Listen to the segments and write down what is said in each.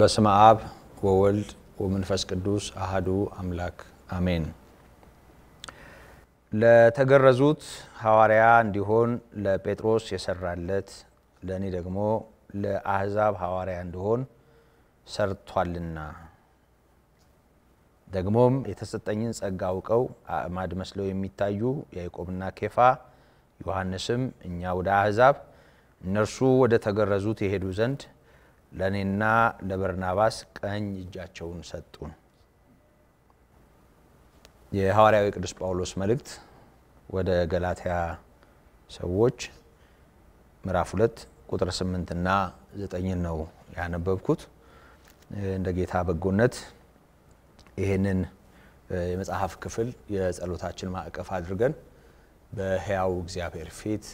በስመ አብ ወወልድ ወመንፈስ ቅዱስ አህዱ አምላክ አሜን። ለተገረዙት ሐዋርያ እንዲሆን ለጴጥሮስ የሰራለት ለእኔ ደግሞ ለአህዛብ ሐዋርያ እንዲሆን ሰርቷልና ደግሞም የተሰጠኝን ጸጋ አውቀው አዕማድ መስለው የሚታዩ ያዕቆብና ኬፋ ዮሐንስም እኛ ወደ አህዛብ እነርሱ ወደ ተገረዙት የሄዱ ዘንድ ለእኔና ለበርናባስ ቀኝ እጃቸውን ሰጡን። የሐዋርያዊ ቅዱስ ጳውሎስ መልእክት ወደ ገላትያ ሰዎች ምዕራፍ ሁለት ቁጥር ስምንትና ዘጠኝን ነው ያነበብኩት። እንደ ጌታ በጎነት ይህንን የመጽሐፍ ክፍል የጸሎታችን ማዕቀፍ አድርገን በህያው እግዚአብሔር ፊት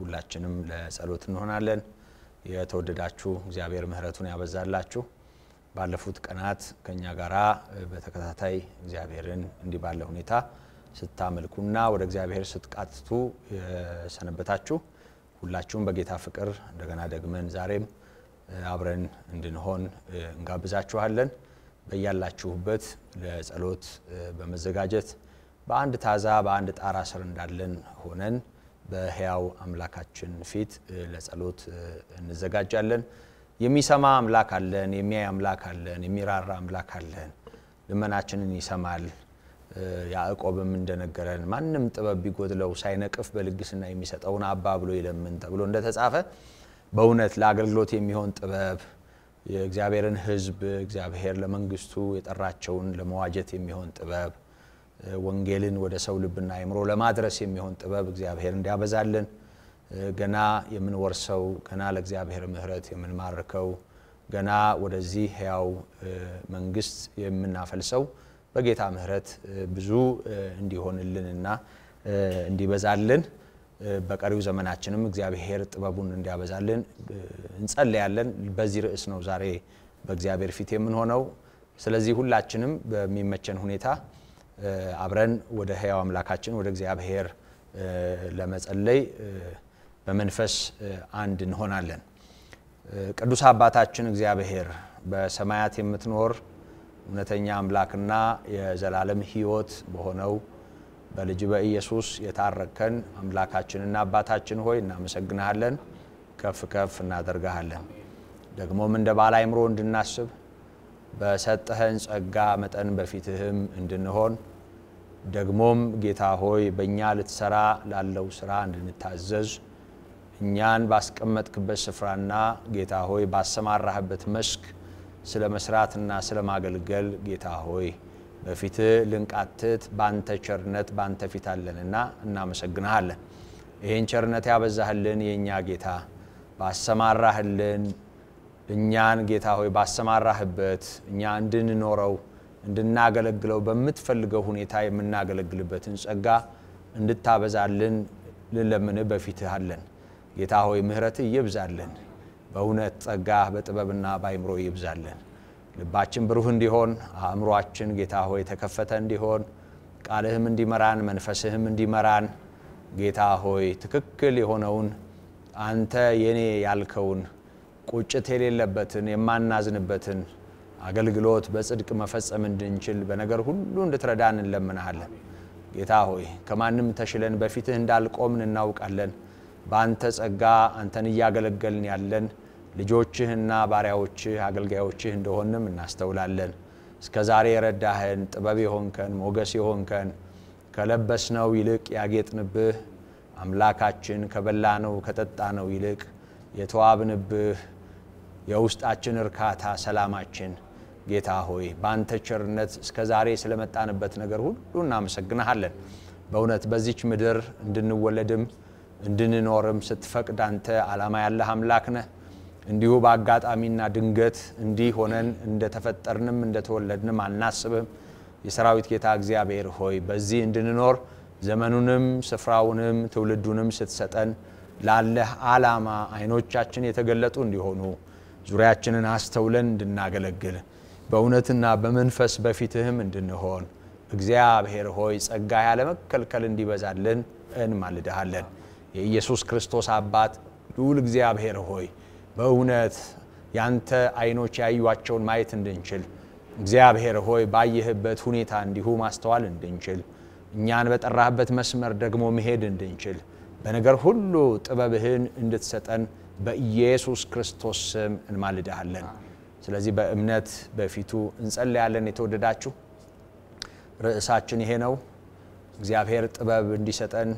ሁላችንም ለጸሎት እንሆናለን። የተወደዳችሁ እግዚአብሔር ምሕረቱን ያበዛላችሁ ባለፉት ቀናት ከኛ ጋራ በተከታታይ እግዚአብሔርን እንዲህ ባለ ሁኔታ ስታመልኩና ወደ እግዚአብሔር ስትቃትቱ የሰነበታችሁ ሁላችሁም በጌታ ፍቅር እንደገና ደግመን ዛሬም አብረን እንድንሆን እንጋብዛችኋለን። በያላችሁበት ለጸሎት በመዘጋጀት በአንድ ታዛ በአንድ ጣራ ስር እንዳለን ሆነን በህያው አምላካችን ፊት ለጸሎት እንዘጋጃለን። የሚሰማ አምላክ አለን፣ የሚያይ አምላክ አለን፣ የሚራራ አምላክ አለን። ልመናችንን ይሰማል። ያዕቆብም እንደነገረን ማንም ጥበብ ቢጎድለው ሳይነቅፍ በልግስና የሚሰጠውን አባ ብሎ ይለምን ተብሎ እንደተጻፈ በእውነት ለአገልግሎት የሚሆን ጥበብ የእግዚአብሔርን ሕዝብ እግዚአብሔር ለመንግስቱ የጠራቸውን ለመዋጀት የሚሆን ጥበብ ወንጌልን ወደ ሰው ልብና አይምሮ ለማድረስ የሚሆን ጥበብ እግዚአብሔር እንዲያበዛልን ገና የምንወርሰው ገና ለእግዚአብሔር ምህረት የምንማርከው ገና ወደዚህ ህያው መንግስት የምናፈልሰው በጌታ ምህረት ብዙ እንዲሆንልንና እንዲበዛልን በቀሪው ዘመናችንም እግዚአብሔር ጥበቡን እንዲያበዛልን እንጸለያለን። በዚህ ርዕስ ነው ዛሬ በእግዚአብሔር ፊት የምንሆነው። ስለዚህ ሁላችንም በሚመቸን ሁኔታ አብረን ወደ ህያው አምላካችን ወደ እግዚአብሔር ለመጸለይ በመንፈስ አንድ እንሆናለን። ቅዱስ አባታችን እግዚአብሔር በሰማያት የምትኖር እውነተኛ አምላክና የዘላለም ህይወት በሆነው በልጅ በኢየሱስ የታረከን አምላካችንና አባታችን ሆይ እናመሰግንሃለን፣ ከፍ ከፍ እናደርግሃለን። ደግሞም እንደ ባለ አእምሮ እንድናስብ በሰጠህን ጸጋ መጠን በፊትህም እንድንሆን ደግሞም ጌታ ሆይ በእኛ ልትሰራ ላለው ስራ እንድንታዘዝ እኛን ባስቀመጥክበት ስፍራና ጌታ ሆይ ባሰማራህበት መስክ ስለ መስራትና ስለ ማገልገል ጌታ ሆይ በፊትህ ልንቃትት ባንተ ቸርነት ባንተ ፊት አለንና እናመሰግንሃለን። ይህን ቸርነት ያበዛህልን የእኛ ጌታ ባሰማራህልን እኛን ጌታ ሆይ ባሰማራህበት እኛ እንድንኖረው እንድናገለግለው በምትፈልገው ሁኔታ የምናገለግልበትን ጸጋ እንድታበዛልን ልለምን በፊትህ አለን። ጌታ ሆይ ምህረት ይብዛልን፣ በእውነት ጸጋ በጥበብና በአይምሮ ይብዛልን። ልባችን ብሩህ እንዲሆን አእምሯችን ጌታ ሆይ ተከፈተ እንዲሆን ቃልህም እንዲመራን መንፈስህም እንዲመራን ጌታ ሆይ ትክክል የሆነውን አንተ የኔ ያልከውን ቁጭት የሌለበትን የማናዝንበትን አገልግሎት በጽድቅ መፈጸም እንድንችል በነገር ሁሉ እንድትረዳን እንለምናሃለን። ጌታ ሆይ ከማንም ተሽለን በፊትህ እንዳልቆምን እናውቃለን። በአንተ ጸጋ አንተን እያገለገልን ያለን ልጆችህና ባሪያዎችህ አገልጋዮችህ እንደሆንም እናስተውላለን። እስከ ዛሬ የረዳህን ጥበብ የሆንከን ሞገስ የሆንከን ከለበስነው ይልቅ ያጌጥንብህ አምላካችን ከበላነው ከጠጣነው ይልቅ የተዋብንብህ የውስጣችን እርካታ፣ ሰላማችን ጌታ ሆይ በአንተ ቸርነት እስከ ዛሬ ስለመጣንበት ነገር ሁሉ እናመሰግንሃለን። በእውነት በዚች ምድር እንድንወለድም እንድንኖርም ስትፈቅድ አንተ ዓላማ ያለህ አምላክ ነህ። እንዲሁ በአጋጣሚና ድንገት እንዲህ ሆነን እንደተፈጠርንም እንደተወለድንም አናስብም። የሰራዊት ጌታ እግዚአብሔር ሆይ በዚህ እንድንኖር ዘመኑንም ስፍራውንም ትውልዱንም ስትሰጠን ላለህ ዓላማ አይኖቻችን የተገለጡ እንዲሆኑ ዙሪያችንን አስተውለን እንድናገለግል በእውነትና በመንፈስ በፊትህም እንድንሆን እግዚአብሔር ሆይ ጸጋ ያለመከልከል እንዲበዛልን እንማልድሃለን። የኢየሱስ ክርስቶስ አባት ልዑል እግዚአብሔር ሆይ በእውነት ያንተ አይኖች ያዩቸውን ማየት እንድንችል እግዚአብሔር ሆይ ባየህበት ሁኔታ እንዲሁ ማስተዋል እንድንችል እኛን በጠራህበት መስመር ደግሞ መሄድ እንድንችል በነገር ሁሉ ጥበብህን እንድትሰጠን በኢየሱስ ክርስቶስ ስም እንማልድሃለን። ስለዚህ በእምነት በፊቱ እንጸለያለን። የተወደዳችሁ ርዕሳችን ይሄ ነው። እግዚአብሔር ጥበብ እንዲሰጠን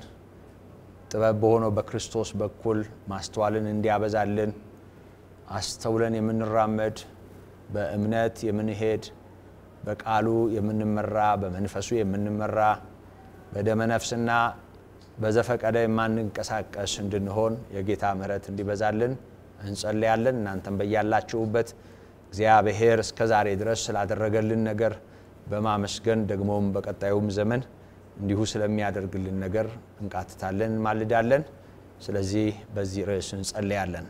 ጥበብ በሆነው በክርስቶስ በኩል ማስተዋልን እንዲያበዛልን አስተውለን የምንራመድ በእምነት የምንሄድ በቃሉ የምንመራ በመንፈሱ የምንመራ በደመነፍስና በዘፈቀደ የማንንቀሳቀስ እንድንሆን የጌታ ምሕረት እንዲበዛልን እንጸልያለን። እናንተም በያላችሁበት እግዚአብሔር እስከ ዛሬ ድረስ ስላደረገልን ነገር በማመስገን ደግሞም በቀጣዩም ዘመን እንዲሁ ስለሚያደርግልን ነገር እንቃትታለን፣ እንማልዳለን። ስለዚህ በዚህ ርዕስ እንጸልያለን።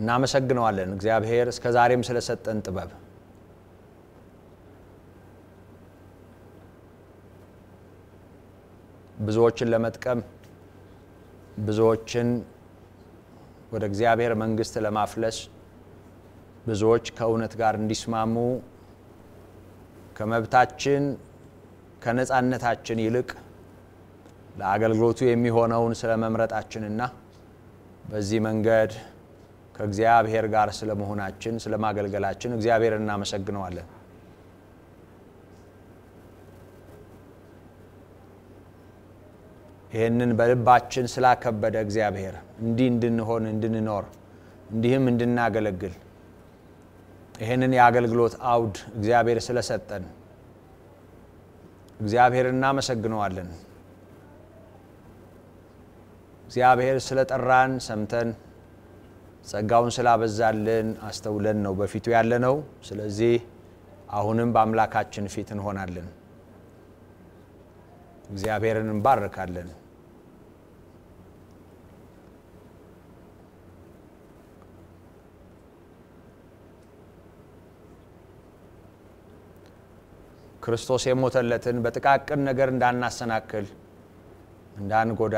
እናመሰግነዋለን እግዚአብሔር እስከ ዛሬም ስለሰጠን ጥበብ ብዙዎችን ለመጥቀም ብዙዎችን ወደ እግዚአብሔር መንግስት ለማፍለስ ብዙዎች ከእውነት ጋር እንዲስማሙ ከመብታችን ከነፃነታችን ይልቅ ለአገልግሎቱ የሚሆነውን ስለ መምረጣችንና በዚህ መንገድ ከእግዚአብሔር ጋር ስለመሆናችን ስለማገልገላችን እግዚአብሔር እናመሰግነዋለን። ይህንን በልባችን ስላከበደ እግዚአብሔር እንዲህ እንድንሆን እንድንኖር እንዲህም እንድናገለግል ይህንን የአገልግሎት አውድ እግዚአብሔር ስለሰጠን እግዚአብሔር እናመሰግነዋለን። እግዚአብሔር ስለጠራን ሰምተን ጸጋውን ስላበዛልን አስተውለን ነው በፊቱ ያለ ነው። ስለዚህ አሁንም በአምላካችን ፊት እንሆናለን፣ እግዚአብሔርን እንባርካለን። ክርስቶስ የሞተለትን በጥቃቅን ነገር እንዳናሰናክል፣ እንዳንጎዳ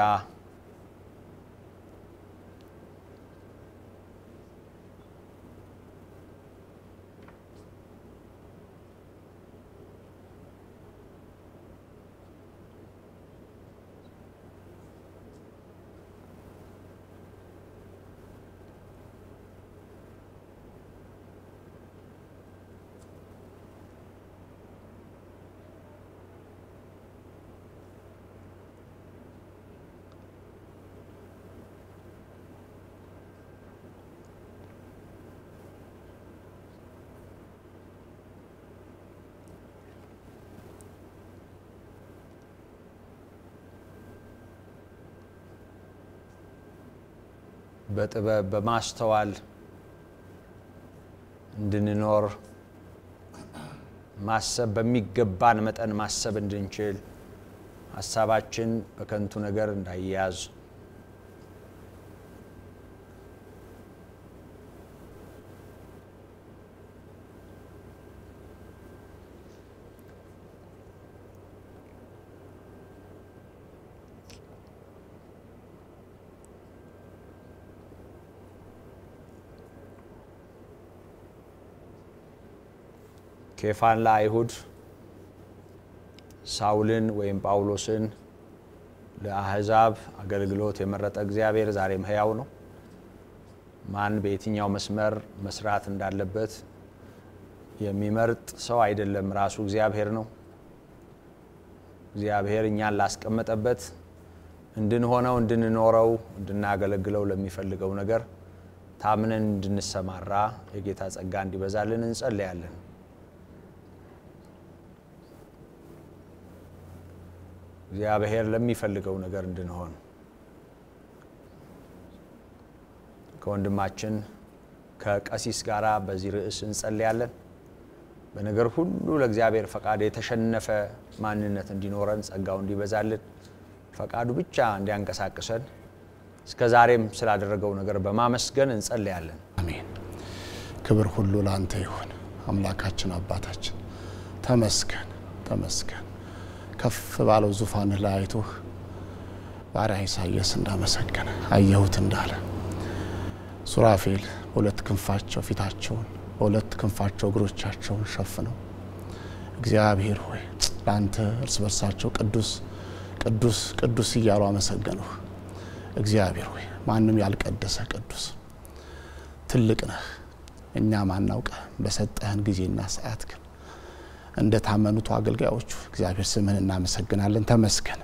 በጥበብ በማስተዋል እንድንኖር ማሰብ በሚገባን መጠን ማሰብ እንድንችል ሀሳባችን በከንቱ ነገር እንዳይያዝ ኬፋን ለአይሁድ ሳውልን ወይም ጳውሎስን ለአህዛብ አገልግሎት የመረጠ እግዚአብሔር ዛሬም ህያው ነው። ማን በየትኛው መስመር መስራት እንዳለበት የሚመርጥ ሰው አይደለም፣ ራሱ እግዚአብሔር ነው። እግዚአብሔር እኛን ላስቀመጠበት እንድንሆነው፣ እንድንኖረው፣ እንድናገለግለው ለሚፈልገው ነገር ታምነን እንድንሰማራ የጌታ ጸጋ እንዲበዛልን እንጸለያለን። እግዚአብሔር ለሚፈልገው ነገር እንድንሆን ከወንድማችን ከቀሲስ ጋር በዚህ ርዕስ እንጸልያለን። በነገር ሁሉ ለእግዚአብሔር ፈቃድ የተሸነፈ ማንነት እንዲኖረን ጸጋው እንዲበዛልን ፈቃዱ ብቻ እንዲያንቀሳቅሰን እስከ ዛሬም ስላደረገው ነገር በማመስገን እንጸልያለን። አሜን። ክብር ሁሉ ለአንተ ይሁን አምላካችን አባታችን። ተመስገን ተመስገን። ከፍ ባለው ዙፋንህ ላይ አይቶህ ባሪያ ኢሳያስ እንዳመሰገነ አየሁት እንዳለ ሱራፌል በሁለት ክንፋቸው ፊታቸውን በሁለት ክንፋቸው እግሮቻቸውን ሸፍነው እግዚአብሔር ሆይ ለአንተ እርስ በርሳቸው ቅዱስ ቅዱስ ቅዱስ እያሉ አመሰገኑህ። እግዚአብሔር ሆይ ማንም ያልቀደሰ ቅዱስ ትልቅ ነህ፣ እኛ ማናውቀ በሰጠህን ጊዜና ሰዓት ግን እንደ ታመኑት አገልጋዮቹ እግዚአብሔር ስምህን እናመሰግናለን። ተመስገን።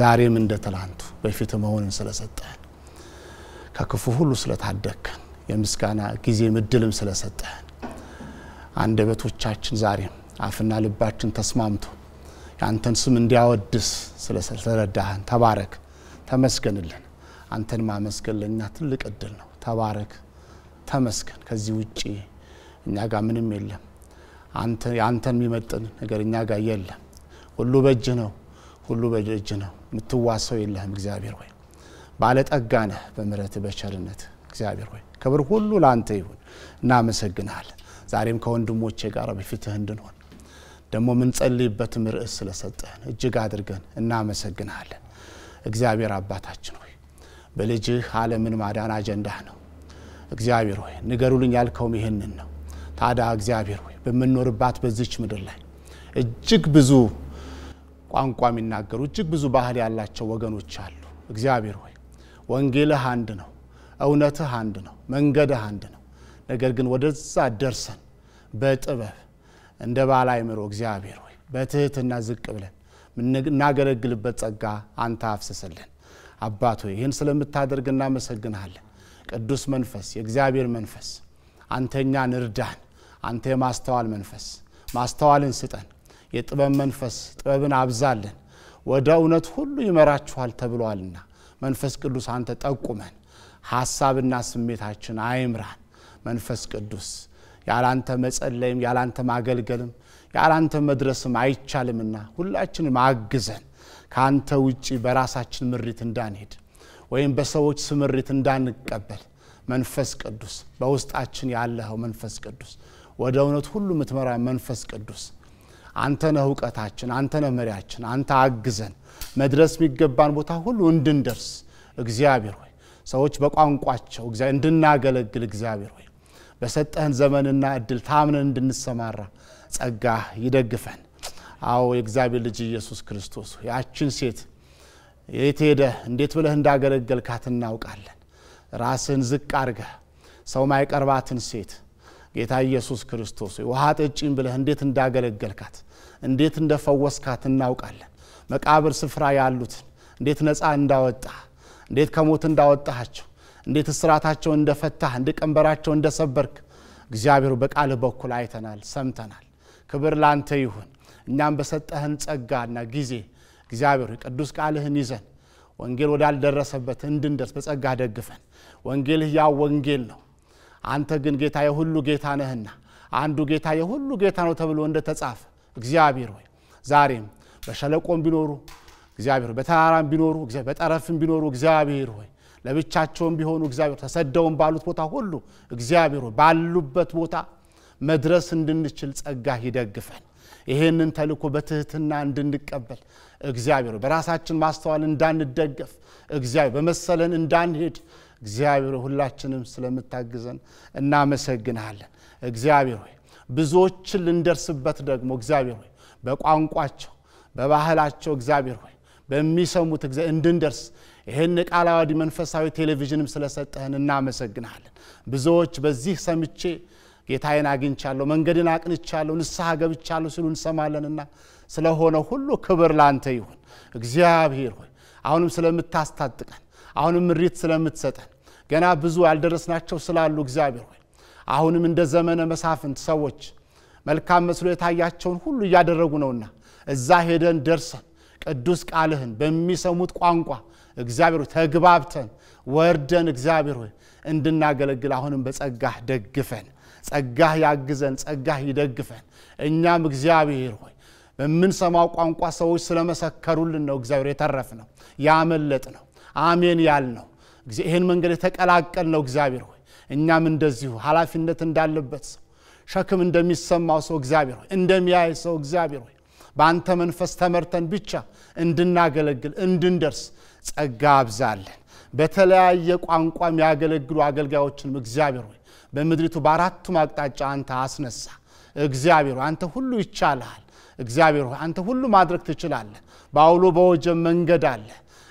ዛሬም እንደ ትላንቱ በፊት መሆንን ስለሰጠህን ከክፉ ሁሉ ስለታደግከን የምስጋና ጊዜ እድልም ስለሰጠህን አንደበቶቻችን ዛሬም አፍና ልባችን ተስማምቶ የአንተን ስም እንዲያወድስ ስለረዳህን ተባረክ፣ ተመስገንልን። አንተን ማመስገን ለእኛ ትልቅ እድል ነው። ተባረክ፣ ተመስገን። ከዚህ ውጭ እኛ ጋር ምንም የለም። አንተን የሚመጥን ነገር እኛ ጋር የለም። ሁሉ በእጅ ነው፣ ሁሉ በእጅ ነው። የምትዋሰው የለህም እግዚአብሔር ሆይ። ባለጠጋ ነህ በምረት በቸርነት እግዚአብሔር ሆይ ክብር ሁሉ ለአንተ ይሁን። እናመሰግናለን። ዛሬም ከወንድሞቼ ጋር በፊትህ እንድንሆን ደግሞ የምንጸልይበትም ርዕስ ስለሰጠህን እጅግ አድርገን እናመሰግናለን። እግዚአብሔር አባታችን ሆይ በልጅህ ዓለምን ማዳን አጀንዳህ ነው። እግዚአብሔር ሆይ ንገሩልኝ ያልከውም ይህንን ነው። ታዲያ እግዚአብሔር ሆይ በምንኖርባት በዚች ምድር ላይ እጅግ ብዙ ቋንቋ የሚናገሩ እጅግ ብዙ ባህል ያላቸው ወገኖች አሉ። እግዚአብሔር ሆይ ወንጌልህ አንድ ነው፣ እውነትህ አንድ ነው፣ መንገድህ አንድ ነው። ነገር ግን ወደዛ ደርሰን በጥበብ እንደ ባለ አይምሮ እግዚአብሔር ሆይ በትህትና ዝቅ ብለን እናገለግልበት ጸጋ አንተ አፍስስልን። አባት ሆይ ይህን ስለምታደርግ እናመሰግንሃለን። ቅዱስ መንፈስ፣ የእግዚአብሔር መንፈስ አንተኛ ንርዳን አንተ የማስተዋል መንፈስ ማስተዋልን ስጠን፣ የጥበብ መንፈስ ጥበብን አብዛልን፣ ወደ እውነት ሁሉ ይመራችኋል ተብሏልና መንፈስ ቅዱስ አንተ ጠቁመን፣ ሐሳብና ስሜታችን አይምራን። መንፈስ ቅዱስ ያላንተ መጸለይም ያላንተ ማገልገልም ያላንተ መድረስም አይቻልምና ሁላችንም አግዘን። ከአንተ ውጪ በራሳችን ምሪት እንዳንሄድ ወይም በሰዎች ስምሪት እንዳንቀበል መንፈስ ቅዱስ በውስጣችን ያለኸው መንፈስ ቅዱስ ወደ እውነት ሁሉ የምትመራ መንፈስ ቅዱስ አንተ ነህ እውቀታችን፣ አንተ ነህ መሪያችን፣ አንተ አግዘን መድረስ የሚገባን ቦታ ሁሉ እንድንደርስ እግዚአብሔር ሆይ ሰዎች በቋንቋቸው እንድናገለግል እግዚአብሔር ሆይ በሰጠህን ዘመንና እድል ታምነን እንድንሰማራ ጸጋ ይደግፈን። አዎ የእግዚአብሔር ልጅ ኢየሱስ ክርስቶስ ያችን ሴት የት ሄደህ እንዴት ብለህ እንዳገለገልካት እናውቃለን። ራስህን ዝቅ አርገህ ሰው ማይቀርባትን ሴት ጌታ ኢየሱስ ክርስቶስ ውሃ ጠጪን ብለህ እንዴት እንዳገለገልካት እንዴት እንደፈወስካት እናውቃለን። መቃብር ስፍራ ያሉትን እንዴት ነፃ እንዳወጣ እንዴት ከሞት እንዳወጣሃቸው እንዴት እስራታቸው እንደፈታህ እንደ ቀንበራቸው እንደሰበርክ እግዚአብሔር በቃልህ በኩል አይተናል፣ ሰምተናል። ክብር ላንተ ይሁን። እኛም በሰጠህን ጸጋና ጊዜ እግዚአብሔር ቅዱስ ቃልህን ይዘን ወንጌል ወዳልደረሰበት እንድንደርስ በጸጋ ደግፈን። ወንጌልህ ያ ወንጌል ነው አንተ ግን ጌታ የሁሉ ጌታ ነህና አንዱ ጌታ የሁሉ ጌታ ነው ተብሎ እንደተጻፈ እግዚአብሔር ሆይ ዛሬም በሸለቆም ቢኖሩ እግዚአብሔር በተራራም ቢኖሩ በጠረፍም ቢኖሩ እግዚአብሔር ሆይ ለብቻቸውም ቢሆኑ እግዚአብሔር ተሰደውም ባሉት ቦታ ሁሉ እግዚአብሔር ሆይ ባሉበት ቦታ መድረስ እንድንችል ጸጋህ ይደግፈን ይህንን ተልእኮ በትህትና እንድንቀበል እግዚአብሔር በራሳችን ማስተዋል እንዳንደገፍ እግዚአብሔር በመሰለን እንዳንሄድ እግዚአብሔር ሁላችንም ስለምታግዘን እናመሰግናለን እግዚአብሔር ሆይ ብዙዎችን ልንደርስበት ደግሞ እግዚአብሔር ሆይ በቋንቋቸው በባህላቸው እግዚአብሔር ሆይ በሚሰሙት እንድንደርስ ይህን ቃለ መንፈሳዊ ቴሌቪዥንም ስለሰጠህን እናመሰግናለን ብዙዎች በዚህ ሰምቼ ጌታዬን አግኝቻለሁ፣ መንገድን አቅንቻለሁ፣ ንስሐ ገብቻለሁ ሲሉ እንሰማለንና ስለሆነ ሁሉ ክብር ላንተ ይሁን። እግዚአብሔር ሆይ አሁንም ስለምታስታጥቀን አሁንም ምሪት ስለምትሰጠን ገና ብዙ ያልደረስናቸው ስላሉ እግዚአብሔር ሆይ አሁንም እንደ ዘመነ መሳፍንት ሰዎች መልካም መስሎ የታያቸውን ሁሉ እያደረጉ ነውና እዛ ሄደን ደርሰን ቅዱስ ቃልህን በሚሰሙት ቋንቋ እግዚአብሔር ተግባብተን ወርደን እግዚአብሔር ሆይ እንድናገለግል አሁንም በጸጋህ ደግፈን ጸጋህ ያግዘን ጸጋህ ይደግፈን እኛም እግዚአብሔር ሆይ በምንሰማው ቋንቋ ሰዎች ስለመሰከሩልን ነው እግዚአብሔር የተረፍ ነው ያመለጥ ነው አሜን ያል ነው ይህን መንገድ የተቀላቀል ነው እግዚአብሔር ሆይ እኛም እንደዚሁ ኃላፊነት እንዳለበት ሰው ሸክም እንደሚሰማው ሰው እግዚአብሔር ሆይ እንደሚያይ ሰው እግዚአብሔር ሆይ በአንተ መንፈስ ተመርተን ብቻ እንድናገለግል እንድንደርስ ጸጋ አብዛለን በተለያየ ቋንቋ የሚያገለግሉ አገልጋዮችንም እግዚአብሔር ሆይ በምድሪቱ በአራቱም አቅጣጫ አንተ አስነሳ እግዚአብሔር አንተ ሁሉ ይቻልሃል እግዚአብሔር አንተ ሁሉ ማድረግ ትችላለህ በአውሎ በወጀብ መንገድ አለ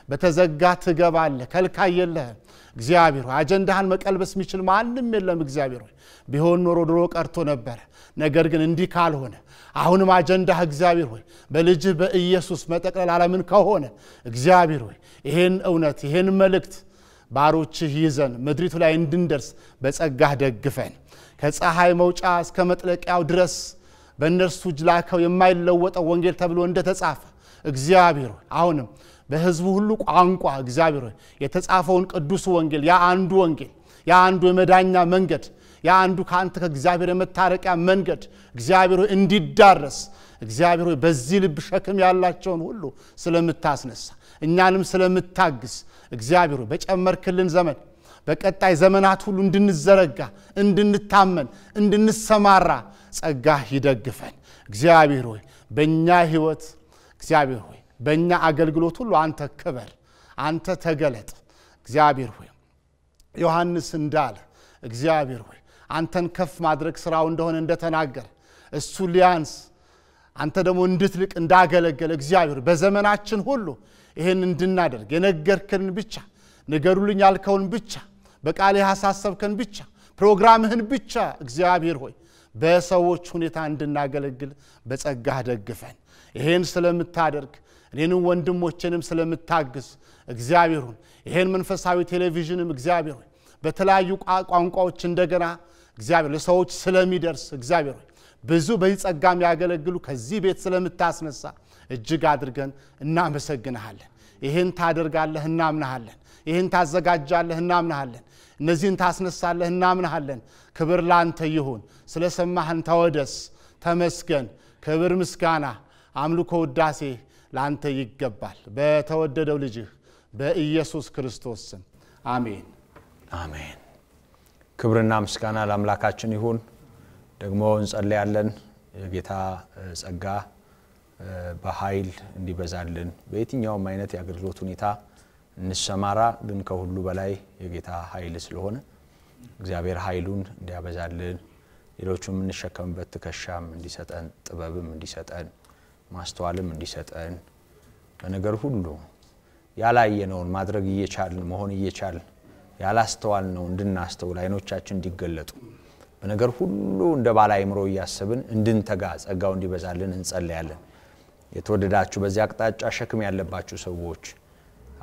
በተዘጋ ትገባለህ፣ ከልካይ የለህም። እግዚአብሔር ሆይ አጀንዳህን መቀልበስ የሚችል ማንም የለም። እግዚአብሔር ሆይ ቢሆን ኖሮ ድሮ ቀርቶ ነበረ። ነገር ግን እንዲህ ካልሆነ አሁንም አጀንዳህ እግዚአብሔር ሆይ በልጅህ በኢየሱስ መጠቅለል ዓለምን ከሆነ እግዚአብሔር ሆይ ይሄን እውነት ይሄን መልእክት ባሮችህ ይዘን ምድሪቱ ላይ እንድንደርስ በጸጋህ ደግፈን ከፀሐይ መውጫ እስከ መጥለቂያው ድረስ በእነርሱ እጅ ላከው የማይለወጠው ወንጌል ተብሎ እንደተጻፈ እግዚአብሔር አሁንም በህዝቡ ሁሉ ቋንቋ እግዚአብሔር የተጻፈውን ቅዱስ ወንጌል ያ አንዱ ወንጌል ያ አንዱ የመዳኛ መንገድ ያ አንዱ ከአንተ ከእግዚአብሔር የመታረቂያ መንገድ እግዚአብሔር እንዲዳረስ እግዚአብሔር በዚህ ልብ ሸክም ያላቸውን ሁሉ ስለምታስነሳ እኛንም ስለምታግስ እግዚአብሔር በጨመርክልን ዘመን በቀጣይ ዘመናት ሁሉ እንድንዘረጋ እንድንታመን እንድንሰማራ ጸጋህ ይደግፈን እግዚአብሔር ሆይ በእኛ ህይወት እግዚአብሔር ሆይ በእኛ አገልግሎት ሁሉ አንተ ክበር፣ አንተ ተገለጥ። እግዚአብሔር ሆይ ዮሐንስ እንዳለ እግዚአብሔር ሆይ አንተን ከፍ ማድረግ ስራው እንደሆነ እንደተናገረ እሱ ሊያንስ አንተ ደግሞ እንድትልቅ እንዳገለገለ እግዚአብሔር በዘመናችን ሁሉ ይህን እንድናደርግ የነገርክን ብቻ ንገሩልኝ ያልከውን ብቻ በቃል ያሳሰብከን ብቻ ፕሮግራምህን ብቻ እግዚአብሔር ሆይ በሰዎች ሁኔታ እንድናገለግል በጸጋህ ደግፈን ይሄን ስለምታደርግ እኔንም ወንድሞችንም ስለምታግዝ እግዚአብሔር ሆይ ይሄን መንፈሳዊ ቴሌቪዥንም እግዚአብሔር ሆይ በተለያዩ ቋንቋዎች እንደገና እግዚአብሔር ለሰዎች ስለሚደርስ እግዚአብሔር ሆይ ብዙ በዚህ ጸጋ የሚያገለግሉ ከዚህ ቤት ስለምታስነሳ እጅግ አድርገን እናመሰግንሃለን ይህን ታደርጋለህ እናምናሃለን ይህን ታዘጋጃለህ እናምናሃለን እነዚህን ታስነሳለህ እናምናሃለን ክብር ላንተ ይሁን ስለ ሰማህን ተወደስ ተመስገን ክብር ምስጋና አምልኮ ውዳሴ ለአንተ ይገባል። በተወደደው ልጅህ በኢየሱስ ክርስቶስ ስም አሜን አሜን። ክብርና ምስጋና ለአምላካችን ይሁን። ደግሞ እንጸለያለን የጌታ ጸጋ በኃይል እንዲበዛልን በየትኛውም አይነት የአገልግሎት ሁኔታ እንሰማራ፣ ግን ከሁሉ በላይ የጌታ ኃይል ስለሆነ እግዚአብሔር ኃይሉን እንዲያበዛልን ሌሎቹም የምንሸከምበት ትከሻም እንዲሰጠን ጥበብም እንዲሰጠን ማስተዋልም እንዲሰጠን በነገር ሁሉ ያላየነውን ማድረግ እየቻልን መሆን እየቻልን ያላስተዋል ነው እንድናስተውል አይኖቻችን እንዲገለጡ በነገር ሁሉ እንደ ባለ አይምሮ እያሰብን እንድንተጋ ጸጋው እንዲበዛልን እንጸለያለን። የተወደዳችሁ በዚህ አቅጣጫ ሸክም ያለባችሁ ሰዎች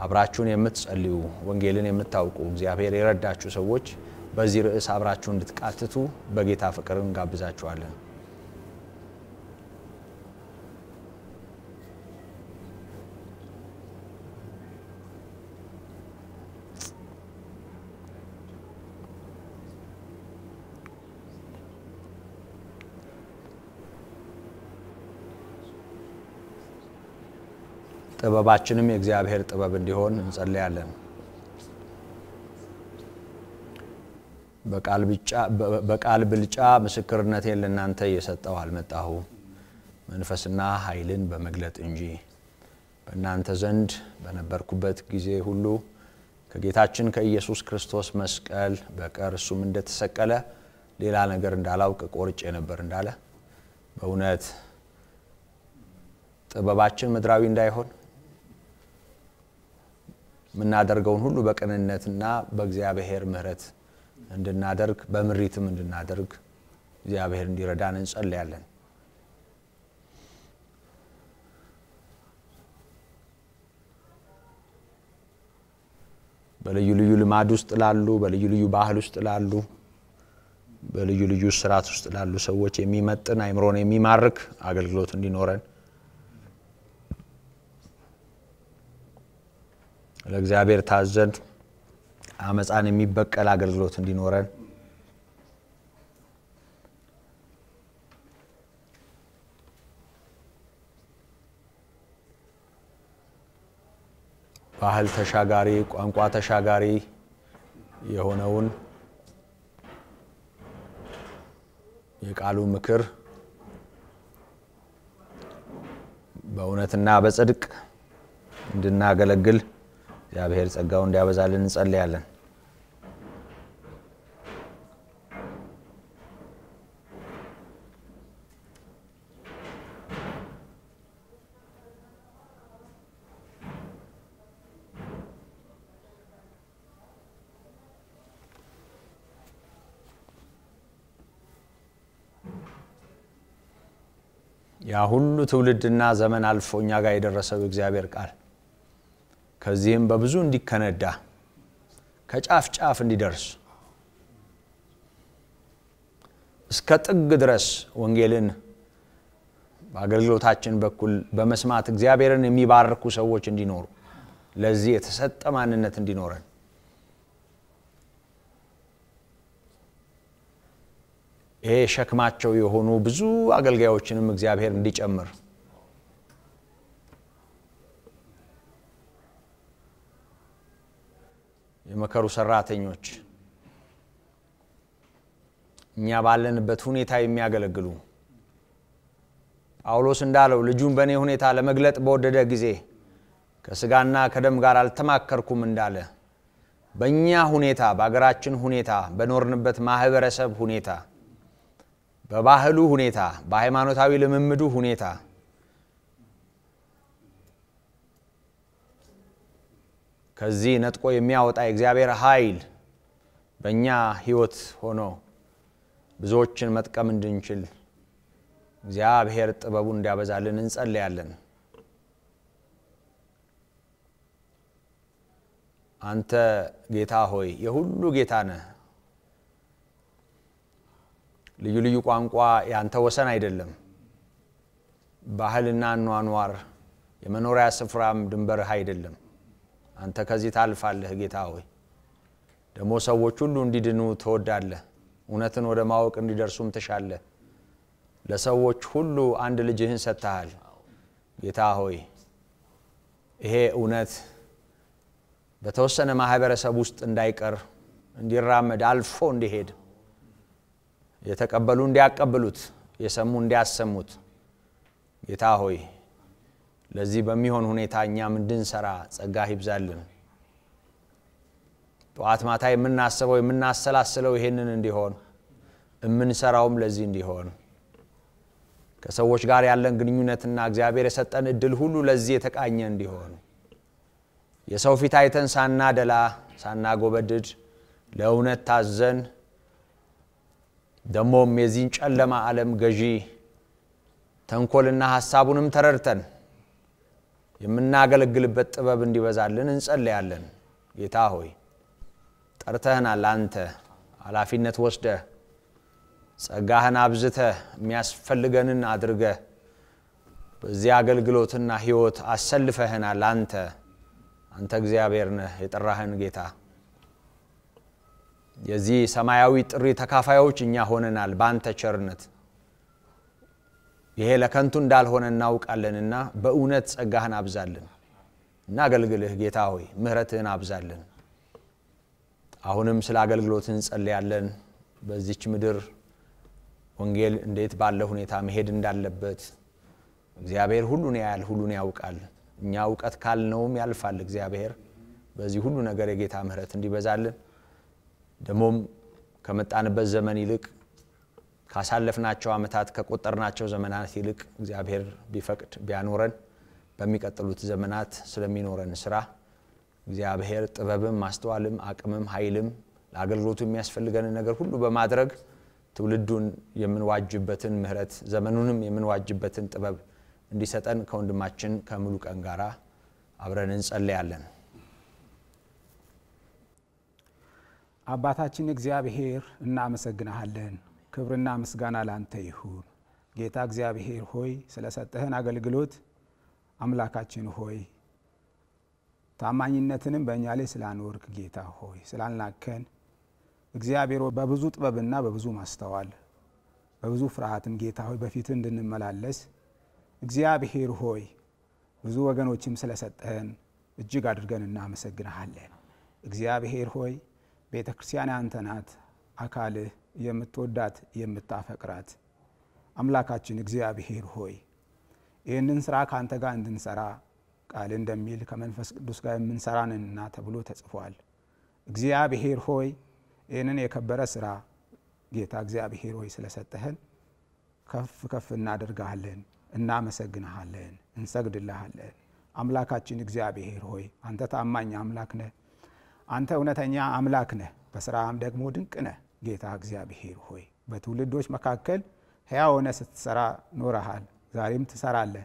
አብራችሁን የምትጸልዩ ወንጌልን የምታውቁ እግዚአብሔር የረዳችሁ ሰዎች በዚህ ርዕስ አብራችሁ እንድትቃትቱ በጌታ ፍቅር እንጋብዛችኋለን። ጥበባችንም የእግዚአብሔር ጥበብ እንዲሆን እንጸልያለን። በቃል ብልጫ ምስክርነቴን ለእናንተ እየሰጠው አልመጣሁ መንፈስና ኃይልን በመግለጥ እንጂ በእናንተ ዘንድ በነበርኩበት ጊዜ ሁሉ ከጌታችን ከኢየሱስ ክርስቶስ መስቀል በቀር እሱም እንደተሰቀለ ሌላ ነገር እንዳላውቅ ቆርጬ ነበር እንዳለ በእውነት ጥበባችን ምድራዊ እንዳይሆን የምናደርገውን ሁሉ በቅንነትና በእግዚአብሔር ምሕረት እንድናደርግ በምሪትም እንድናደርግ እግዚአብሔር እንዲረዳን እንጸልያለን። በልዩ ልዩ ልማድ ውስጥ ላሉ፣ በልዩ ልዩ ባህል ውስጥ ላሉ፣ በልዩ ልዩ ስርዓት ውስጥ ላሉ ሰዎች የሚመጥን አይምሮን የሚማርክ አገልግሎት እንዲኖረን ለእግዚአብሔር ታዘን አመፃን የሚበቀል አገልግሎት እንዲኖረን ባህል ተሻጋሪ ቋንቋ ተሻጋሪ የሆነውን የቃሉ ምክር በእውነትና በጽድቅ እንድናገለግል እግዚአብሔር ጸጋው እንዲያበዛልን እንጸልያለን። ያ ሁሉ ትውልድና ዘመን አልፎ እኛ ጋር የደረሰው እግዚአብሔር ቃል ከዚህም በብዙ እንዲከነዳ ከጫፍ ጫፍ እንዲደርስ እስከ ጥግ ድረስ ወንጌልን በአገልግሎታችን በኩል በመስማት እግዚአብሔርን የሚባርኩ ሰዎች እንዲኖሩ ለዚህ የተሰጠ ማንነት እንዲኖረን ይሄ ሸክማቸው የሆኑ ብዙ አገልጋዮችንም እግዚአብሔር እንዲጨምር የመከሩ ሰራተኞች እኛ ባለንበት ሁኔታ የሚያገለግሉ ጳውሎስ እንዳለው ልጁን በእኔ ሁኔታ ለመግለጥ በወደደ ጊዜ ከስጋና ከደም ጋር አልተማከርኩም እንዳለ በእኛ ሁኔታ በአገራችን ሁኔታ በኖርንበት ማህበረሰብ ሁኔታ በባህሉ ሁኔታ በሃይማኖታዊ ልምምዱ ሁኔታ ከዚህ ነጥቆ የሚያወጣ የእግዚአብሔር ኃይል በእኛ ህይወት ሆኖ ብዙዎችን መጥቀም እንድንችል እግዚአብሔር ጥበቡ እንዲያበዛልን እንጸልያለን። አንተ ጌታ ሆይ የሁሉ ጌታ ነህ። ልዩ ልዩ ቋንቋ ያንተ ወሰን አይደለም። ባህልና ኗኗር የመኖሪያ ስፍራም ድንበርህ አይደለም። አንተ ከዚህ ታልፋለህ ጌታ ሆይ ደግሞ ሰዎች ሁሉ እንዲድኑ ትወዳለህ እውነትን ወደ ማወቅ እንዲደርሱም ትሻለህ ለሰዎች ሁሉ አንድ ልጅህን ሰጥተሃል ጌታ ሆይ ይሄ እውነት በተወሰነ ማህበረሰብ ውስጥ እንዳይቀር እንዲራመድ አልፎ እንዲሄድ የተቀበሉ እንዲያቀብሉት የሰሙ እንዲያሰሙት ጌታ ሆይ ለዚህ በሚሆን ሁኔታ እኛም እንድንሰራ ጸጋ ይብዛልን። ጠዋት ማታ የምናስበው የምናሰላስለው ይሄንን እንዲሆን፣ የምንሰራውም ለዚህ እንዲሆን ከሰዎች ጋር ያለን ግንኙነትና እግዚአብሔር የሰጠን እድል ሁሉ ለዚህ የተቃኘ እንዲሆን የሰው ፊት አይተን ሳናደላ ሳናጎበድድ ለእውነት ታዘን ደግሞም የዚህን ጨለማ ዓለም ገዢ ተንኮልና ሐሳቡንም ተረድተን የምናገለግልበት ጥበብ እንዲበዛልን እንጸለያለን። ጌታ ሆይ ጠርተህናል። አንተ ኃላፊነት ወስደ ጸጋህን አብዝተ የሚያስፈልገንን አድርገ በዚህ አገልግሎትና ህይወት አሰልፈህናል። አንተ አንተ እግዚአብሔር ነህ የጠራህን ጌታ። የዚህ ሰማያዊ ጥሪ ተካፋዮች እኛ ሆነናል በአንተ ቸርነት ይሄ ለከንቱ እንዳልሆነ እናውቃለንና በእውነት ጸጋህን አብዛልን እና አገልግልህ ጌታ ሆይ ምህረትህን አብዛልን አሁንም ስለ አገልግሎት እንጸልያለን በዚች ምድር ወንጌል እንዴት ባለ ሁኔታ መሄድ እንዳለበት እግዚአብሔር ሁሉን ያያል ሁሉን ያውቃል እኛ እውቀት ካልነውም ያልፋል እግዚአብሔር በዚህ ሁሉ ነገር የጌታ ምህረት እንዲበዛልን ደግሞም ከመጣንበት ዘመን ይልቅ ካሳለፍናቸው ዓመታት ከቆጠርናቸው ዘመናት ይልቅ እግዚአብሔር ቢፈቅድ ቢያኖረን በሚቀጥሉት ዘመናት ስለሚኖረን ስራ እግዚአብሔር ጥበብም ማስተዋልም አቅምም ኃይልም ለአገልግሎቱ የሚያስፈልገን ነገር ሁሉ በማድረግ ትውልዱን የምንዋጅበትን ምህረት ዘመኑንም የምንዋጅበትን ጥበብ እንዲሰጠን ከወንድማችን ከሙሉ ቀን ጋር አብረን እንጸለያለን። አባታችን እግዚአብሔር እናመሰግናሃለን። ክብርና ምስጋና ላንተ ይሁን። ጌታ እግዚአብሔር ሆይ ስለሰጠህን አገልግሎት አምላካችን ሆይ ታማኝነትንም በእኛ ላይ ስላኖርክ ጌታ ሆይ ስላልናከን እግዚአብሔር በብዙ ጥበብና በብዙ ማስተዋል በብዙ ፍርሃትም ጌታ ሆይ በፊት እንድንመላለስ እግዚአብሔር ሆይ ብዙ ወገኖችም ስለሰጠህን እጅግ አድርገን እናመሰግንሃለን። እግዚአብሔር ሆይ ቤተ ክርስቲያን አንተ ናት አካልህ የምትወዳት የምታፈቅራት አምላካችን እግዚአብሔር ሆይ ይህንን ስራ ከአንተ ጋር እንድንሰራ ቃል እንደሚል ከመንፈስ ቅዱስ ጋር የምንሰራንና ተብሎ ተጽፏል። እግዚአብሔር ሆይ ይህንን የከበረ ስራ ጌታ እግዚአብሔር ሆይ ስለሰጠህን ከፍ ከፍ እናደርግሃለን፣ እናመሰግንሃለን፣ እንሰግድልሃለን። አምላካችን እግዚአብሔር ሆይ አንተ ታማኝ አምላክ ነህ። አንተ እውነተኛ አምላክ ነህ። በስራም ደግሞ ድንቅ ነህ። ጌታ እግዚአብሔር ሆይ በትውልዶች መካከል ሕያ ሆነ ስትሰራ ኖረሃል። ዛሬም ትሰራለህ፣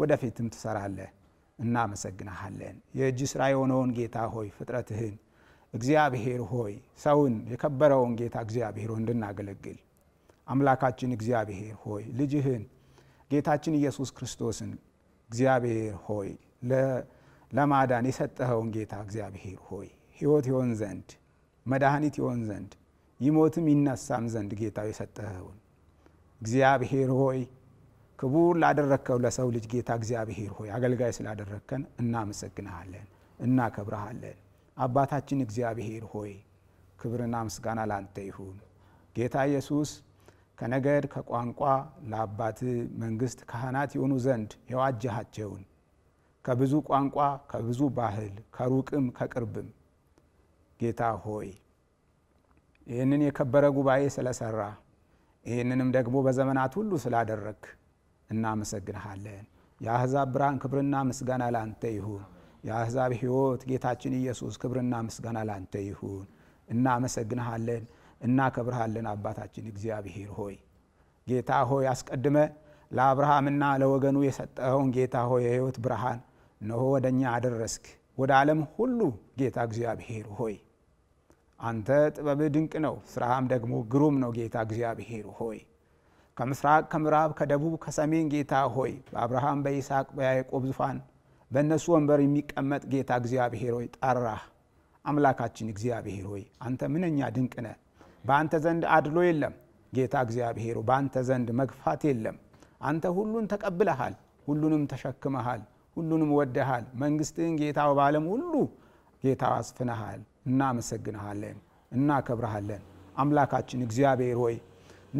ወደፊትም ትሰራለህ። እናመሰግናሃለን። የእጅ ስራ የሆነውን ጌታ ሆይ ፍጥረትህን እግዚአብሔር ሆይ ሰውን የከበረውን ጌታ እግዚአብሔር ሆይ እንድናገለግል አምላካችን እግዚአብሔር ሆይ ልጅህን ጌታችን ኢየሱስ ክርስቶስን እግዚአብሔር ሆይ ለማዳን የሰጠኸውን ጌታ እግዚአብሔር ሆይ ሕይወት ይሆን ዘንድ መድኃኒት ይሆን ዘንድ ይሞትም ይነሳም ዘንድ ጌታው የሰጠኸውን እግዚአብሔር ሆይ ክቡር ላደረግከው ለሰው ልጅ ጌታ እግዚአብሔር ሆይ አገልጋይ ስላደረግከን እናመሰግንሃለን፣ እናከብረሃለን። አባታችን እግዚአብሔር ሆይ ክብርና ምስጋና ላንተ ይሁን። ጌታ ኢየሱስ ከነገድ ከቋንቋ ለአባት መንግስት ካህናት የሆኑ ዘንድ የዋጀሃቸውን ከብዙ ቋንቋ ከብዙ ባህል ከሩቅም ከቅርብም ጌታ ሆይ ይህንን የከበረ ጉባኤ ስለሰራ ይህንንም ደግሞ በዘመናት ሁሉ ስላደረግ እናመሰግንሃለን። የአህዛብ ብርሃን ክብርና ምስጋና ላንተ ይሁን። የአህዛብ ህይወት ጌታችን ኢየሱስ ክብርና ምስጋና ላንተ ይሁን። እናመሰግንሃለን፣ እናከብርሃለን። አባታችን እግዚአብሔር ሆይ ጌታ ሆይ አስቀድመ ለአብርሃምና ለወገኑ የሰጠኸውን ጌታ ሆይ የህይወት ብርሃን ነሆ ወደ እኛ አደረስክ። ወደ ዓለም ሁሉ ጌታ እግዚአብሔር ሆይ አንተ ጥበብህ ድንቅ ነው፣ ስራህም ደግሞ ግሩም ነው። ጌታ እግዚአብሔር ሆይ ከምስራቅ ከምዕራብ ከደቡብ ከሰሜን ጌታ ሆይ በአብርሃም በይስሐቅ በያዕቆብ ዙፋን በእነሱ ወንበር የሚቀመጥ ጌታ እግዚአብሔር ሆይ ጠራህ። አምላካችን እግዚአብሔር ሆይ አንተ ምንኛ ድንቅ ነህ። በአንተ ዘንድ አድሎ የለም ጌታ እግዚአብሔር፣ በአንተ ዘንድ መግፋት የለም። አንተ ሁሉን ተቀብለሃል፣ ሁሉንም ተሸክመሃል፣ ሁሉንም ወደሃል። መንግስትህን ጌታ በዓለም ሁሉ ጌታ አስፍነሃል፣ እናመሰግንሃለን፣ እናከብረሃለን። አምላካችን እግዚአብሔር ሆይ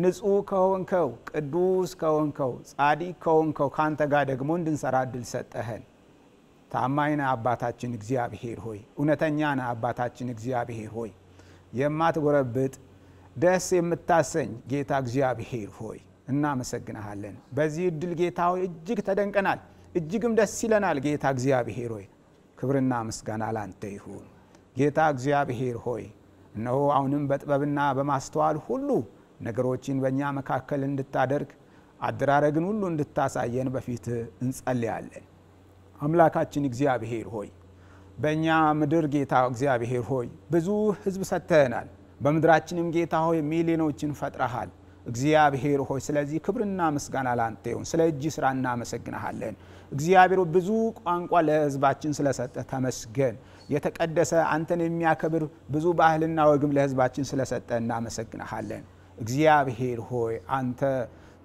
ንጹህ ከሆንከው ቅዱስ ከሆንከው ጻዲቅ ከሆንከው ከአንተ ጋር ደግሞ እንድንሰራ እድል ሰጠህን። ታማኝ አባታችን እግዚአብሔር ሆይ እውነተኛ ነ አባታችን እግዚአብሔር ሆይ የማትጎረብጥ ደስ የምታሰኝ ጌታ እግዚአብሔር ሆይ እናመሰግንሃለን። በዚህ እድል ጌታ ሆይ እጅግ ተደንቀናል፣ እጅግም ደስ ይለናል። ጌታ እግዚአብሔር ሆይ ክብርና ምስጋና ላንተ ይሁን። ጌታ እግዚአብሔር ሆይ እነሆ አሁንም በጥበብና በማስተዋል ሁሉ ነገሮችን በእኛ መካከል እንድታደርግ አደራረግን ሁሉ እንድታሳየን በፊት እንጸልያለን። አምላካችን እግዚአብሔር ሆይ በእኛ ምድር ጌታ እግዚአብሔር ሆይ ብዙ ሕዝብ ሰጥተህናል። በምድራችንም ጌታ ሆይ ሚሊዮኖችን ፈጥረሃል። እግዚአብሔር ሆይ ስለዚህ ክብርና ምስጋና ላንተ ይሁን። ስለ እጅ ስራ እናመሰግናሃለን። እግዚአብሔር ብዙ ቋንቋ ለህዝባችን ስለሰጠ ተመስገን። የተቀደሰ አንተን የሚያከብር ብዙ ባህልና ወግም ለህዝባችን ስለሰጠ እናመሰግንሃለን። እግዚአብሔር ሆይ አንተ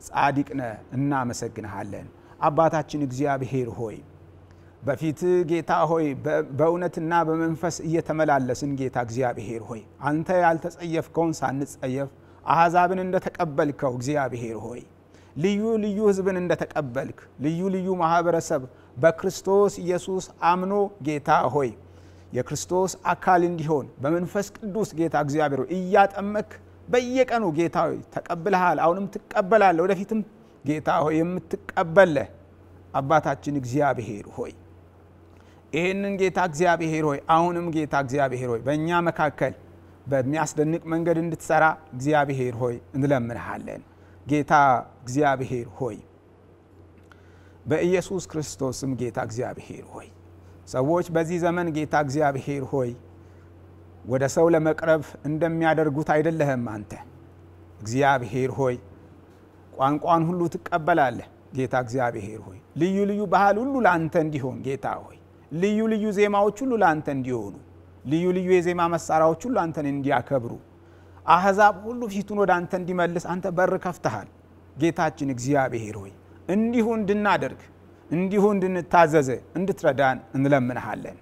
ጻድቅ ነ እናመሰግንሃለን። አባታችን እግዚአብሔር ሆይ በፊት ጌታ ሆይ በእውነትና በመንፈስ እየተመላለስን ጌታ እግዚአብሔር ሆይ አንተ ያልተጸየፍከውን ሳንጸየፍ አሕዛብን እንደተቀበልከው እግዚአብሔር ሆይ ልዩ ልዩ ህዝብን እንደተቀበልክ ልዩ ልዩ ማህበረሰብ በክርስቶስ ኢየሱስ አምኖ ጌታ ሆይ የክርስቶስ አካል እንዲሆን በመንፈስ ቅዱስ ጌታ እግዚአብሔር እያጠመክ በየቀኑ ጌታ ሆይ ተቀብልሃል፣ አሁንም ትቀበላለህ፣ ወደፊትም ጌታ ሆይ የምትቀበለህ አባታችን እግዚአብሔር ሆይ ይህንን ጌታ እግዚአብሔር ሆይ አሁንም ጌታ እግዚአብሔር ሆይ በእኛ መካከል በሚያስደንቅ መንገድ እንድትሰራ እግዚአብሔር ሆይ እንለምንሃለን። ጌታ እግዚአብሔር ሆይ በኢየሱስ ክርስቶስም ጌታ እግዚአብሔር ሆይ ሰዎች በዚህ ዘመን ጌታ እግዚአብሔር ሆይ ወደ ሰው ለመቅረብ እንደሚያደርጉት አይደለህም አንተ እግዚአብሔር ሆይ ቋንቋን ሁሉ ትቀበላለህ ጌታ እግዚአብሔር ሆይ ልዩ ልዩ ባህል ሁሉ ለአንተ እንዲሆን ጌታ ሆይ ልዩ ልዩ ዜማዎች ሁሉ ለአንተ እንዲሆኑ ልዩ ልዩ የዜማ መሳሪያዎች ሁሉ አንተን እንዲያከብሩ አህዛብ ሁሉ ፊቱን ወደ አንተ እንዲመልስ አንተ በር ከፍተሃል። ጌታችን እግዚአብሔር ሆይ እንዲሁ እንድናደርግ እንዲሁ እንድንታዘዘ እንድትረዳን እንለምንሃለን።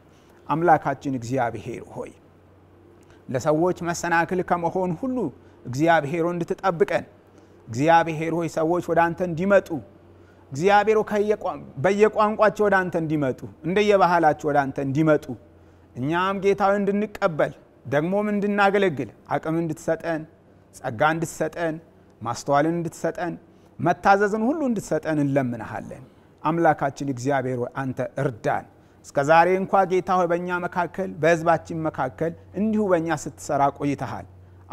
አምላካችን እግዚአብሔር ሆይ ለሰዎች መሰናክል ከመሆን ሁሉ እግዚአብሔር እንድትጠብቀን እግዚአብሔር ሆይ ሰዎች ወደ አንተ እንዲመጡ እግዚአብሔር በየቋንቋቸው ወደ አንተ እንዲመጡ እንደየባህላቸው ወደ አንተ እንዲመጡ እኛም ጌታዊ እንድንቀበል ደግሞም እንድናገለግል አቅም እንድትሰጠን፣ ጸጋ እንድትሰጠን፣ ማስተዋልን እንድትሰጠን፣ መታዘዝን ሁሉ እንድትሰጠን እንለምንሃለን። አምላካችን እግዚአብሔር ሆይ አንተ እርዳን። እስከ ዛሬ እንኳ ጌታ ሆይ በእኛ መካከል በሕዝባችን መካከል እንዲሁ በእኛ ስትሰራ ቆይተሃል።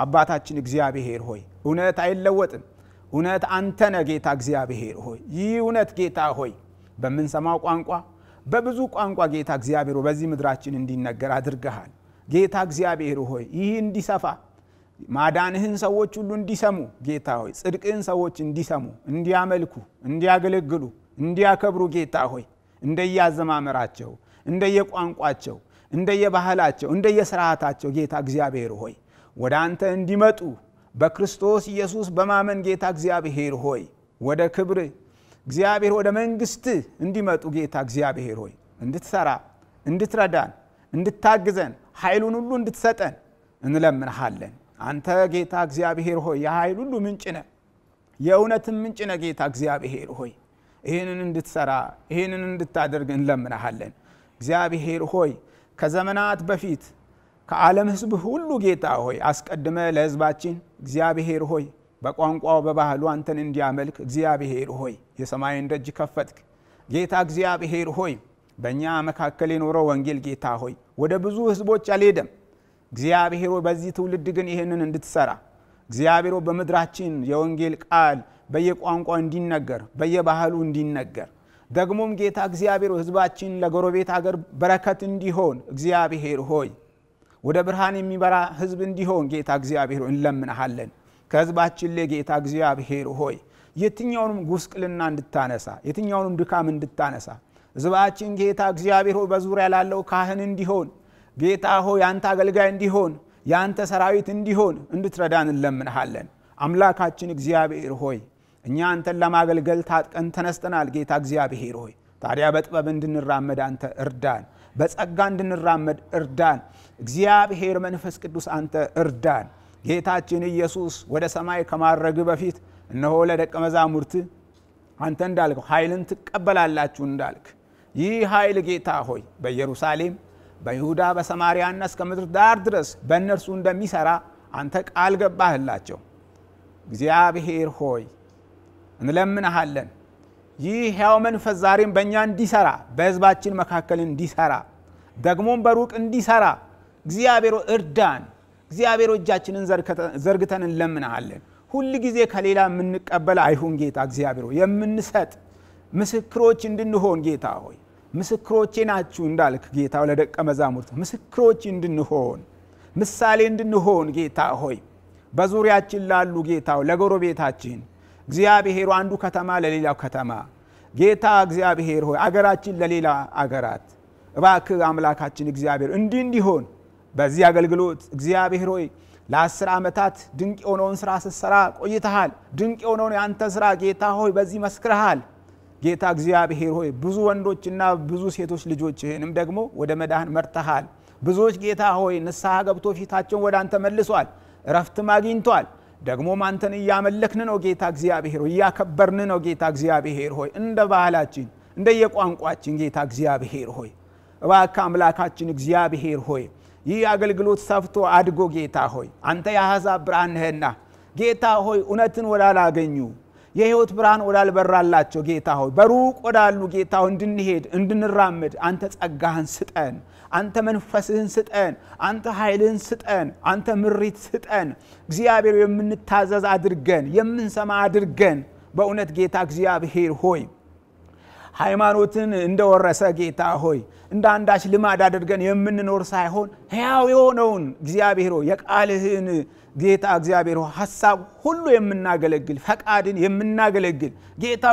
አባታችን እግዚአብሔር ሆይ እውነት አይለወጥም። እውነት አንተ ነህ ጌታ እግዚአብሔር ሆይ ይህ እውነት ጌታ ሆይ በምንሰማው ቋንቋ በብዙ ቋንቋ ጌታ እግዚአብሔር በዚህ ምድራችን እንዲነገር አድርገሃል። ጌታ እግዚአብሔር ሆይ ይህ እንዲሰፋ ማዳንህን ሰዎች ሁሉ እንዲሰሙ ጌታ ሆይ ጽድቅህን ሰዎች እንዲሰሙ እንዲያመልኩ እንዲያገለግሉ እንዲያከብሩ ጌታ ሆይ እንደየአዘማመራቸው እንደየቋንቋቸው እንደየባህላቸው እንደየስርዓታቸው ጌታ እግዚአብሔር ሆይ ወደ አንተ እንዲመጡ በክርስቶስ ኢየሱስ በማመን ጌታ እግዚአብሔር ሆይ ወደ ክብር እግዚአብሔር ወደ መንግስት እንዲመጡ ጌታ እግዚአብሔር ሆይ እንድትሰራ እንድትረዳን እንድታግዘን ኃይሉን ሁሉ እንድትሰጠን እንለምንሃለን። አንተ ጌታ እግዚአብሔር ሆይ የኃይል ሁሉ ምንጭ ነ የእውነትም ምንጭ ነ ጌታ እግዚአብሔር ሆይ ይህንን እንድትሰራ ይህንን እንድታደርግ እንለምናሃለን። እግዚአብሔር ሆይ ከዘመናት በፊት ከዓለም ሕዝብ ሁሉ ጌታ ሆይ አስቀድመ ለሕዝባችን እግዚአብሔር ሆይ በቋንቋው በባህሉ አንተን እንዲያመልክ እግዚአብሔር ሆይ የሰማይን ደጅ ከፈትክ ጌታ እግዚአብሔር ሆይ በእኛ መካከል የኖረው ወንጌል ጌታ ሆይ ወደ ብዙ ህዝቦች አልሄደም። እግዚአብሔር በዚህ ትውልድ ግን ይህንን እንድትሰራ እግዚአብሔር በምድራችን የወንጌል ቃል በየቋንቋ እንዲነገር በየባህሉ እንዲነገር ደግሞም ጌታ እግዚአብሔር ህዝባችን ለጎረቤት አገር በረከት እንዲሆን እግዚአብሔር ሆይ ወደ ብርሃን የሚበራ ህዝብ እንዲሆን ጌታ እግዚአብሔር እንለምንሃለን። ከህዝባችን ላይ ጌታ እግዚአብሔር ሆይ የትኛውንም ጉስቅልና እንድታነሳ የትኛውንም ድካም እንድታነሳ ህዝባችን ጌታ እግዚአብሔር ሆይ በዙሪያ ላለው ካህን እንዲሆን ጌታ ሆይ የአንተ አገልጋይ እንዲሆን የአንተ ሰራዊት እንዲሆን እንድትረዳን እንለምንሃለን አምላካችን እግዚአብሔር ሆይ እኛ አንተን ለማገልገል ታጥቀን ተነስተናል ጌታ እግዚአብሔር ሆይ ታዲያ በጥበብ እንድንራመድ አንተ እርዳን በጸጋ እንድንራመድ እርዳን እግዚአብሔር መንፈስ ቅዱስ አንተ እርዳን ጌታችን ኢየሱስ ወደ ሰማይ ከማድረግ በፊት እነሆ ለደቀ መዛሙርት አንተ እንዳልከው ኃይልን ትቀበላላችሁ እንዳልክ ይህ ኃይል ጌታ ሆይ በኢየሩሳሌም በይሁዳ በሰማርያና እስከ ምድር ዳር ድረስ በእነርሱ እንደሚሠራ አንተ ቃል ገባህላቸው እግዚአብሔር ሆይ እንለምንሃለን ይህ ሕያው መንፈስ ዛሬም በእኛ እንዲሠራ በሕዝባችን መካከል እንዲሠራ ደግሞም በሩቅ እንዲሠራ እግዚአብሔር እርዳን እግዚአብሔር እጃችንን ዘርግተን እንለምናሃለን ሁል ጊዜ ከሌላ የምንቀበል አይሁን ጌታ እግዚአብሔር የምንሰጥ ምስክሮች እንድንሆን ጌታ ሆይ ምስክሮቼ ናችሁ እንዳልክ ጌታ ለደቀ መዛሙርት ምስክሮች እንድንሆን ምሳሌ እንድንሆን ጌታ ሆይ በዙሪያችን ላሉ ጌታው ለጎረቤታችን እግዚአብሔሩ አንዱ ከተማ ለሌላው ከተማ ጌታ እግዚአብሔር ሆይ አገራችን ለሌላ አገራት እባክ አምላካችን እግዚአብሔር እንዲህ እንዲሆን በዚህ አገልግሎት እግዚአብሔር ሆይ ለአስር ዓመታት ድንቅ የሆነውን ስራ ስሰራ ቆይተሃል። ድንቅ የሆነውን የአንተ ስራ ጌታ ሆይ በዚህ መስክረሃል። ጌታ እግዚአብሔር ሆይ ብዙ ወንዶችና ብዙ ሴቶች ልጆችህንም ደግሞ ወደ መዳህን መርተሃል ብዙዎች ጌታ ሆይ ንስሐ ገብቶ ፊታቸውን ወደ አንተ መልሷል እረፍትም አግኝቷል ደግሞም አንተን እያመለክን ነው ጌታ እግዚአብሔር ሆይ እያከበርን ነው ጌታ እግዚአብሔር ሆይ እንደ ባህላችን እንደ የቋንቋችን ጌታ እግዚአብሔር ሆይ እባክ አምላካችን እግዚአብሔር ሆይ ይህ አገልግሎት ሰፍቶ አድጎ ጌታ ሆይ አንተ የአሕዛብ ብርሃን ነህና ጌታ ሆይ እውነትን ወዳላገኙ የህይወት ብርሃን ወዳልበራላቸው ጌታ ሆይ በሩቅ ወዳሉ ጌታ ሆይ እንድንሄድ እንድንራመድ አንተ ጸጋህን ስጠን፣ አንተ መንፈስህን ስጠን፣ አንተ ኃይልህን ስጠን፣ አንተ ምሪት ስጠን። እግዚአብሔር የምንታዘዝ አድርገን፣ የምንሰማ አድርገን። በእውነት ጌታ እግዚአብሔር ሆይ ሃይማኖትን እንደወረሰ ጌታ ሆይ እንደ አንዳች ልማድ አድርገን የምንኖር ሳይሆን ሕያው የሆነውን እግዚአብሔር ሆይ የቃልህን ጌታ እግዚአብሔር ሀሳብ ሁሉ የምናገለግል ፈቃድን የምናገለግል ጌታ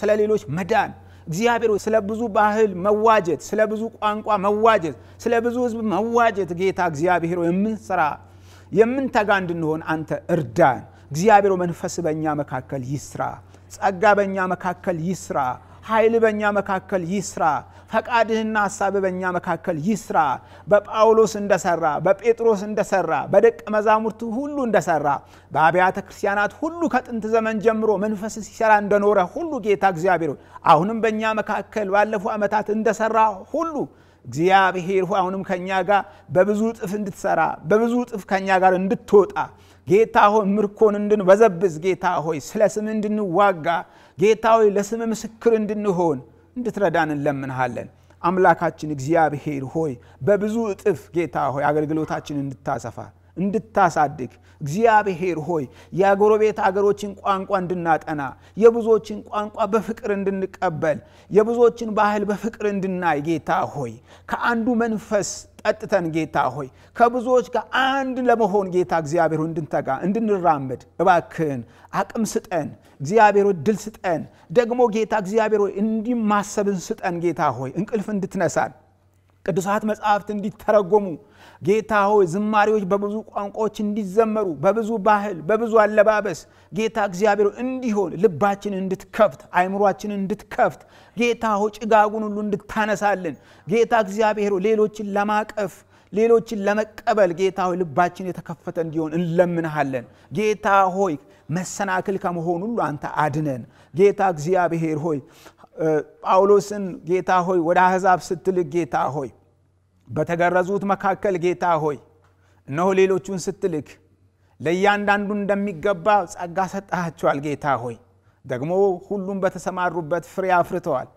ስለ ሌሎች መዳን እግዚአብሔር ስለ ብዙ ባህል መዋጀት፣ ስለ ብዙ ቋንቋ መዋጀት፣ ስለ ብዙ ህዝብ መዋጀት ጌታ እግዚአብሔር የምንሰራ የምንተጋ እንድንሆን አንተ እርዳን። እግዚአብሔር መንፈስ በእኛ መካከል ይስራ፣ ጸጋ በእኛ መካከል ይስራ። ኃይል በእኛ መካከል ይስራ ፈቃድህና ሀሳብ በእኛ መካከል ይስራ በጳውሎስ እንደሰራ በጴጥሮስ እንደሰራ በደቀ መዛሙርቱ ሁሉ እንደሰራ በአብያተ ክርስቲያናት ሁሉ ከጥንት ዘመን ጀምሮ መንፈስ ሲሰራ እንደኖረ ሁሉ ጌታ እግዚአብሔር አሁንም በእኛ መካከል ባለፉ ዓመታት እንደሰራ ሁሉ እግዚአብሔር አሁንም ከእኛ ጋር በብዙ እጥፍ እንድትሰራ በብዙ እጥፍ ከእኛ ጋር እንድትወጣ ጌታ ሆይ ምርኮን እንድንበዘብዝ ጌታ ሆይ ስለ ስም እንድንዋጋ ጌታዊ ለስም ምስክር እንድንሆን እንድትረዳን እንለምንሃለን። አምላካችን እግዚአብሔር ሆይ በብዙ እጥፍ ጌታ ሆይ አገልግሎታችን እንድታሰፋ እንድታሳድግ እግዚአብሔር ሆይ የጎረቤት አገሮችን ቋንቋ እንድናጠና የብዙዎችን ቋንቋ በፍቅር እንድንቀበል የብዙዎችን ባህል በፍቅር እንድናይ ጌታ ሆይ ከአንዱ መንፈስ ጠጥተን ጌታ ሆይ ከብዙዎች ጋር አንድ ለመሆን ጌታ እግዚአብሔር እንድንተጋ እንድንራመድ እባክህን አቅም ስጠን እግዚአብሔር ድል ስጠን ደግሞ ጌታ እግዚአብሔር እንዲማሰብን ስጠን ጌታ ሆይ እንቅልፍ እንድትነሳን ቅዱሳት መጽሐፍት እንዲተረጎሙ ጌታ ሆይ ዝማሬዎች በብዙ ቋንቋዎች እንዲዘመሩ በብዙ ባህል በብዙ አለባበስ ጌታ እግዚአብሔር እንዲሆን ልባችን እንድትከፍት አይምሯችን እንድትከፍት ጌታ ሆይ ጭጋጉን ሁሉ እንድታነሳልን ጌታ እግዚአብሔር ሌሎችን ለማቀፍ ሌሎችን ለመቀበል ጌታ ሆይ ልባችን የተከፈተ እንዲሆን እንለምንሃለን ጌታ ሆይ መሰናክል ከመሆን ሁሉ አንተ አድነን ጌታ እግዚአብሔር ሆይ ጳውሎስን ጌታ ሆይ ወደ አህዛብ ስትልክ ጌታ ሆይ በተገረዙት መካከል ጌታ ሆይ እነሆ ሌሎቹን ስትልክ ለእያንዳንዱ እንደሚገባ ጸጋ ሰጣቸዋል ጌታ ሆይ ደግሞ ሁሉም በተሰማሩበት ፍሬ አፍርተዋል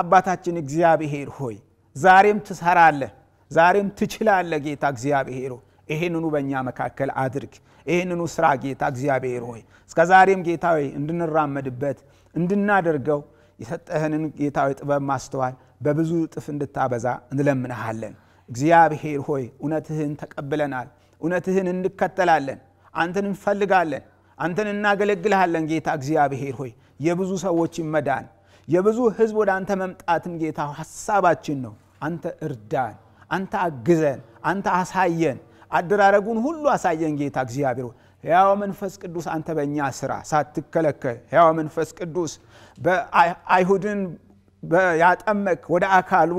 አባታችን እግዚአብሔር ሆይ ዛሬም ትሰራለህ ዛሬም ትችላለህ ጌታ እግዚአብሔር ይህንኑ በእኛ መካከል አድርግ ይህንኑ ስራ ጌታ እግዚአብሔር ሆይ እስከ ዛሬም ጌታ ሆይ እንድንራመድበት እንድናደርገው የሰጠህንን ጌታዊ ጥበብ ማስተዋል በብዙ እጥፍ እንድታበዛ እንለምንሃለን እግዚአብሔር ሆይ እውነትህን ተቀብለናል እውነትህን እንከተላለን አንተን እንፈልጋለን አንተን እናገለግልሃለን ጌታ እግዚአብሔር ሆይ የብዙ ሰዎች መዳን የብዙ ህዝብ ወደ አንተ መምጣትም ጌታ ሀሳባችን ነው አንተ እርዳን አንተ አግዘን አንተ አሳየን አደራረጉን ሁሉ አሳየን ጌታ እግዚአብሔር ሆይ ሕያው መንፈስ ቅዱስ አንተ በእኛ ስራ ሳትከለከል ሕያው መንፈስ ቅዱስ አይሁድን ያጠመክ ወደ አካሉ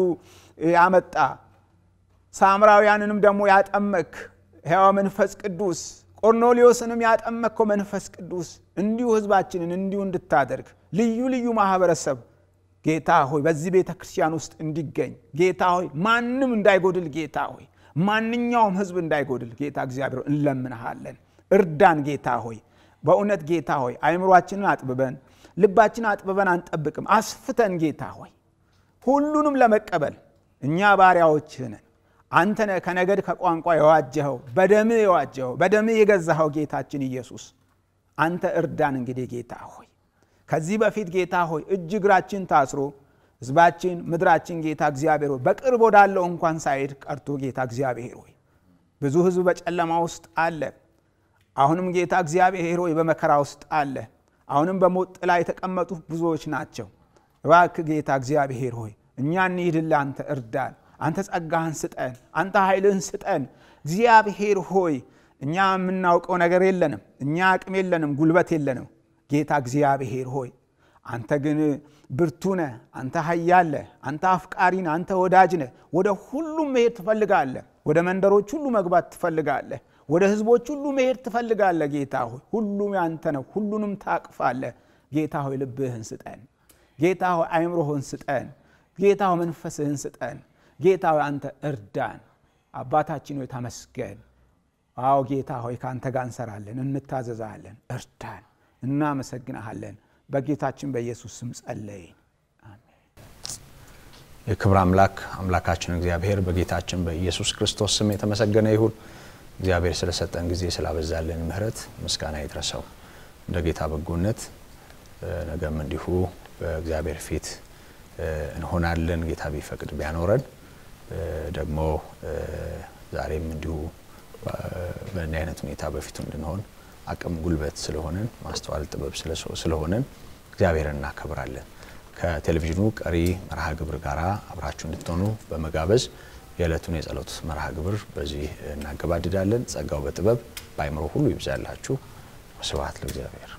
ያመጣ ሳምራውያንንም ደግሞ ያጠመክ ሕያው መንፈስ ቅዱስ ቆርኔሌዎስንም ያጠመቅከው መንፈስ ቅዱስ እንዲሁ ህዝባችንን እንዲሁ እንድታደርግ ልዩ ልዩ ማህበረሰብ ጌታ ሆይ በዚህ ቤተ ክርስቲያን ውስጥ እንዲገኝ ጌታ ሆይ ማንም እንዳይጎድል ጌታ ሆይ ማንኛውም ህዝብ እንዳይጎድል ጌታ እግዚአብሔር እንለምንሃለን እርዳን ጌታ ሆይ በእውነት ጌታ ሆይ አይምሯችንን አጥብበን ልባችን አጥብበን አንጠብቅም አስፍተን ጌታ ሆይ ሁሉንም ለመቀበል እኛ ባሪያዎችን አንተ ከነገድ ከቋንቋ የዋጀኸው በደም የዋጀኸው በደም የገዛኸው ጌታችን ኢየሱስ አንተ እርዳን እንግዲህ ጌታ ሆይ ከዚህ በፊት ጌታ ሆይ እጅ እግራችን ታስሮ ህዝባችን ምድራችን ጌታ እግዚአብሔር ሆይ በቅርብ ወዳለው እንኳን ሳይድ ቀርቶ ጌታ እግዚአብሔር ሆይ ብዙ ህዝብ በጨለማ ውስጥ አለ አሁንም ጌታ እግዚአብሔር ሆይ በመከራ ውስጥ አለ አሁንም በሞት ጥላ የተቀመጡ ብዙዎች ናቸው እባክ ጌታ እግዚአብሔር ሆይ እኛ እንሂድልህ አንተ እርዳን አንተ ጸጋህን ስጠን አንተ ኃይልህን ስጠን እግዚአብሔር ሆይ እኛ የምናውቀው ነገር የለንም እኛ አቅም የለንም ጉልበት የለንም ጌታ እግዚአብሔር ሆይ አንተ ግን ብርቱ ነ አንተ ሀያለ አንተ አፍቃሪን፣ አንተ ወዳጅ ወደ ሁሉም መሄድ ትፈልጋለህ ወደ መንደሮች ሁሉ መግባት ትፈልጋለህ ወደ ህዝቦች ሁሉ መሄድ ትፈልጋለ ጌታ ሆይ ሁሉም ያንተ ነው ሁሉንም ታቅፋለ ጌታ ሆይ ልብህን ስጠን ጌታ ሆይ አይምሮህን ስጠን ጌታ ሆይ መንፈስህን ስጠን ጌታ ሆይ አንተ እርዳን አባታችን ሆይ ተመስገን አዎ ጌታ ሆይ ከአንተ ጋር እንሰራለን እንታዘዛለን እርዳን እናመሰግናሃለን በጌታችን በኢየሱስ ስም ጸለይን የክብር አምላክ አምላካችን እግዚአብሔር በጌታችን በኢየሱስ ክርስቶስ ስም የተመሰገነ ይሁን እግዚአብሔር ስለሰጠን ጊዜ ስላበዛልን ምህረት ምስጋና ይድረሰው። እንደ ጌታ በጎነት ነገም እንዲሁ በእግዚአብሔር ፊት እንሆናለን። ጌታ ቢፈቅድ ቢያኖረን ደግሞ ዛሬም እንዲሁ በእንዲህ አይነት ሁኔታ በፊቱ እንድንሆን አቅም ጉልበት ስለሆነን ማስተዋል ጥበብ ስለሆነን እግዚአብሔርን እናከብራለን። ከቴሌቪዥኑ ቀሪ መርሃ ግብር ጋር አብራችሁ እንድትሆኑ በመጋበዝ የዕለቱን የጸሎት መርሃ ግብር በዚህ እናገባድዳለን። ጸጋው በጥበብ በአይምሮ ሁሉ ይብዛላችሁ። ስብሐት ለእግዚአብሔር።